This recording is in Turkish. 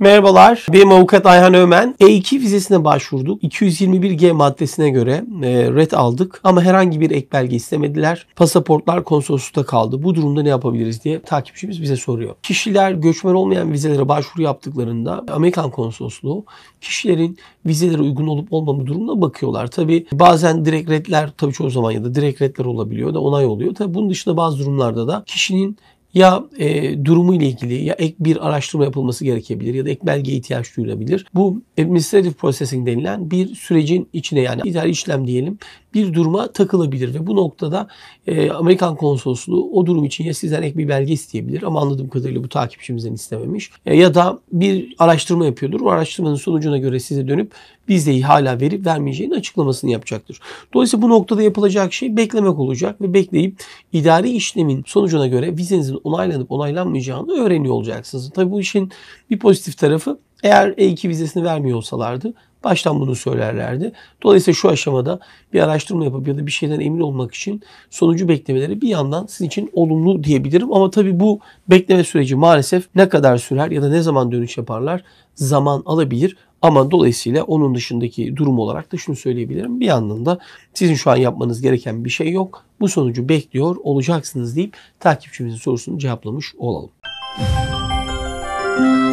Merhabalar, benim avukat Ayhan Ömen. E2 vizesine başvurduk. 221G maddesine göre e, red aldık ama herhangi bir ek belge istemediler. Pasaportlar konsoloslukta kaldı. Bu durumda ne yapabiliriz diye takipçimiz bize soruyor. Kişiler göçmen olmayan vizelere başvuru yaptıklarında Amerikan konsolosluğu kişilerin vizelere uygun olup olmama durumuna bakıyorlar. Tabi bazen direkt redler tabii çoğu zaman ya da direkt redler olabiliyor da onay oluyor. Tabi bunun dışında bazı durumlarda da kişinin ya e, durumu ile ilgili ya ek bir araştırma yapılması gerekebilir ya da ek belgeye ihtiyaç duyulabilir. Bu administrative processing denilen bir sürecin içine yani idari işlem diyelim bir duruma takılabilir ve bu noktada e, Amerikan konsolosluğu o durum için ya sizden ek bir belge isteyebilir ama anladığım kadarıyla bu takipçimizden istememiş e, ya da bir araştırma yapıyordur. O araştırmanın sonucuna göre size dönüp vizeyi hala verip vermeyeceğini açıklamasını yapacaktır. Dolayısıyla bu noktada yapılacak şey beklemek olacak ve bekleyip idari işlemin sonucuna göre vizenizin onaylanıp onaylanmayacağını öğreniyor olacaksınız. Tabii bu işin bir pozitif tarafı eğer E2 vizesini vermiyor olsalardı baştan bunu söylerlerdi. Dolayısıyla şu aşamada bir araştırma yapıp ya da bir şeyden emin olmak için sonucu beklemeleri bir yandan sizin için olumlu diyebilirim. Ama tabii bu bekleme süreci maalesef ne kadar sürer ya da ne zaman dönüş yaparlar zaman alabilir. Ama dolayısıyla onun dışındaki durum olarak da şunu söyleyebilirim. Bir yandan da sizin şu an yapmanız gereken bir şey yok. Bu sonucu bekliyor olacaksınız deyip takipçimizin sorusunu cevaplamış olalım. Müzik